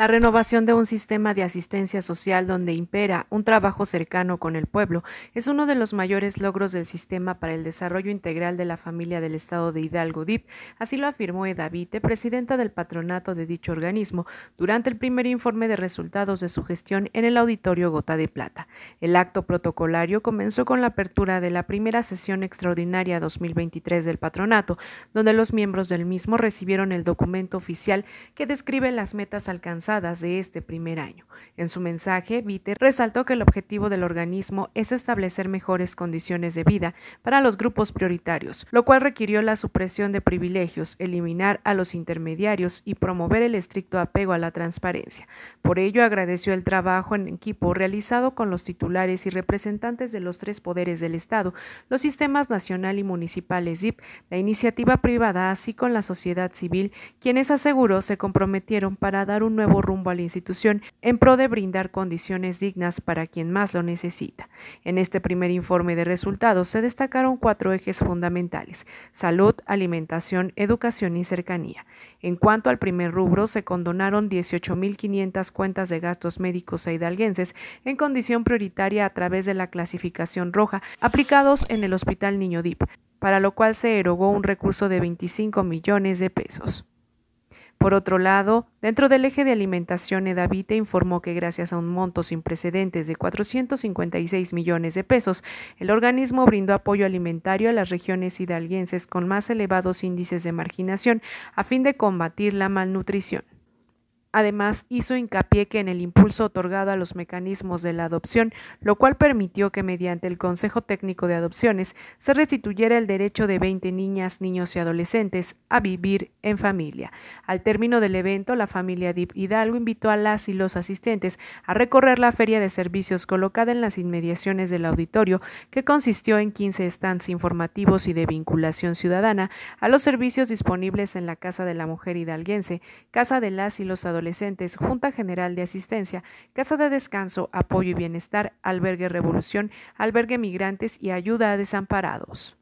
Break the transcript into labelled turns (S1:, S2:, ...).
S1: La renovación de un sistema de asistencia social donde impera un trabajo cercano con el pueblo es uno de los mayores logros del Sistema para el Desarrollo Integral de la Familia del Estado de Hidalgo DIP, así lo afirmó Edavite, presidenta del patronato de dicho organismo, durante el primer informe de resultados de su gestión en el auditorio Gota de Plata. El acto protocolario comenzó con la apertura de la primera sesión extraordinaria 2023 del patronato, donde los miembros del mismo recibieron el documento oficial que describe las metas alcanzadas de este primer año. En su mensaje, Viter resaltó que el objetivo del organismo es establecer mejores condiciones de vida para los grupos prioritarios, lo cual requirió la supresión de privilegios, eliminar a los intermediarios y promover el estricto apego a la transparencia. Por ello, agradeció el trabajo en equipo realizado con los titulares y representantes de los tres poderes del Estado, los sistemas nacional y municipales DIP, la iniciativa privada, así con la sociedad civil, quienes aseguró se comprometieron para dar un nuevo rumbo a la institución en pro de brindar condiciones dignas para quien más lo necesita. En este primer informe de resultados se destacaron cuatro ejes fundamentales, salud, alimentación, educación y cercanía. En cuanto al primer rubro, se condonaron 18.500 cuentas de gastos médicos a e hidalguenses en condición prioritaria a través de la clasificación roja aplicados en el Hospital Niño DIP, para lo cual se erogó un recurso de 25 millones de pesos. Por otro lado, dentro del eje de alimentación, Edavite informó que gracias a un monto sin precedentes de 456 millones de pesos, el organismo brindó apoyo alimentario a las regiones hidalguenses con más elevados índices de marginación a fin de combatir la malnutrición. Además, hizo hincapié que en el impulso otorgado a los mecanismos de la adopción, lo cual permitió que mediante el Consejo Técnico de Adopciones se restituyera el derecho de 20 niñas, niños y adolescentes a vivir en familia. Al término del evento, la familia Dip Hidalgo invitó a las y los asistentes a recorrer la feria de servicios colocada en las inmediaciones del auditorio, que consistió en 15 stands informativos y de vinculación ciudadana a los servicios disponibles en la Casa de la Mujer Hidalguense, Casa de las y los Adolescentes Adolescentes, Junta General de Asistencia, Casa de Descanso, Apoyo y Bienestar, Albergue Revolución, Albergue Migrantes y Ayuda a Desamparados.